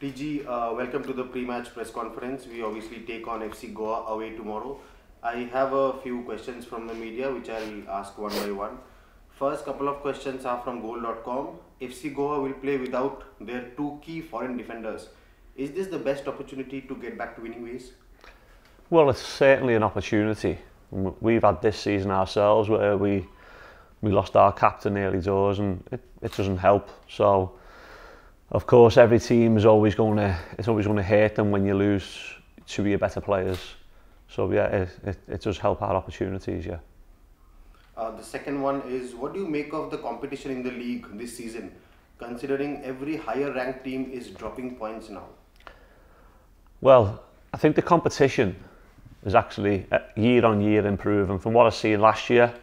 TG, uh, welcome to the pre-match press conference. We obviously take on FC Goa away tomorrow. I have a few questions from the media which I'll ask one by one. First couple of questions are from goal.com. FC Goa will play without their two key foreign defenders. Is this the best opportunity to get back to winning ways? Well, it's certainly an opportunity. We've had this season ourselves where we we lost our captain early doors and it, it doesn't help. So of course, every team is always going to it's always going to hate them when you lose two of your better players. So yeah, it, it, it does help our opportunities. Yeah. Uh, the second one is what do you make of the competition in the league this season, considering every higher ranked team is dropping points now? Well, I think the competition is actually uh, year on year improving. From what I seen last year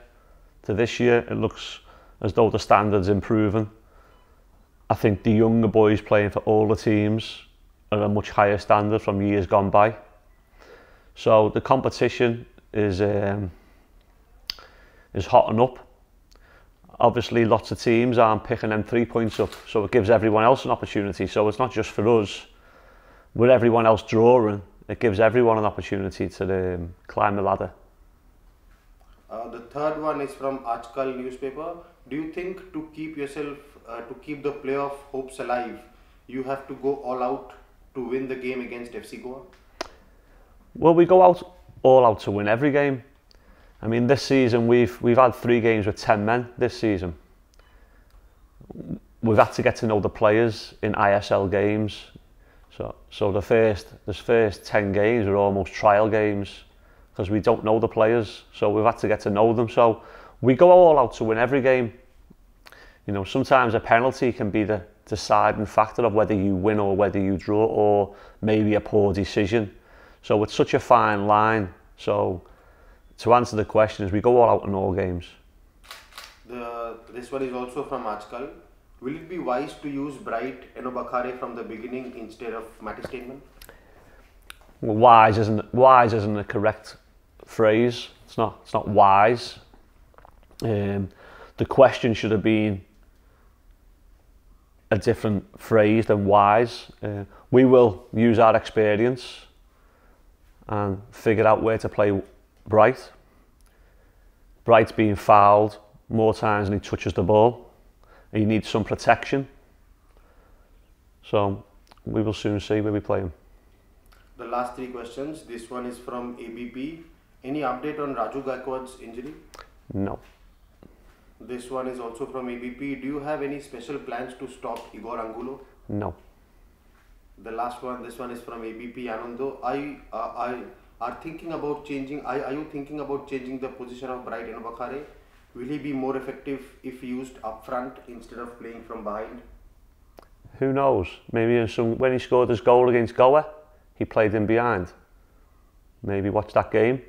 to this year, it looks as though the standards improving. I think the younger boys playing for older teams are a much higher standard from years gone by. So the competition is um, is hotting up. Obviously, lots of teams aren't picking them three points up, so it gives everyone else an opportunity. So it's not just for us. With everyone else drawing, it gives everyone an opportunity to um, climb the ladder. Uh, the third one is from Article newspaper. Do you think to keep yourself uh, to keep the playoff hopes alive, you have to go all out to win the game against FC Goa? Well, we go out all out to win every game. I mean, this season we've we've had three games with ten men this season. We've had to get to know the players in ISL games. So so the first this first ten games are almost trial games because we don't know the players. So we've had to get to know them. So we go all out to win every game. You know, sometimes a penalty can be the deciding factor of whether you win or whether you draw, or maybe a poor decision. So it's such a fine line. So to answer the question, is we go all out in all games. The, this one is also from Ajkal. Will it be wise to use Bright and from the beginning instead of Matty Stainman? Well, wise isn't wise isn't the correct phrase. It's not. It's not wise. Um, the question should have been a different phrase than wise. Uh, we will use our experience and figure out where to play Bright. Bright's being fouled more times than he touches the ball. He needs some protection. So we will soon see where we play him. The last three questions. This one is from ABP. Any update on Raju Gaikwad's injury? No. This one is also from ABP. Do you have any special plans to stop Igor Angulo? No. The last one, this one is from ABP Anando. I, uh, I are thinking about changing. I, are you thinking about changing the position of Bright and Bakare? Will he be more effective if used up front instead of playing from behind? Who knows? Maybe some, when he scored his goal against Goa, he played in behind. Maybe watch that game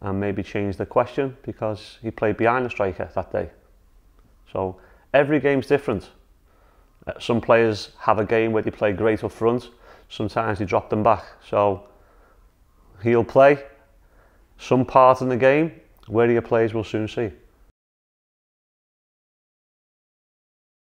and maybe change the question because he played behind the striker that day. So every game's different. Uh, some players have a game where they play great up front, sometimes you drop them back. So he'll play some part in the game, where your players will soon see.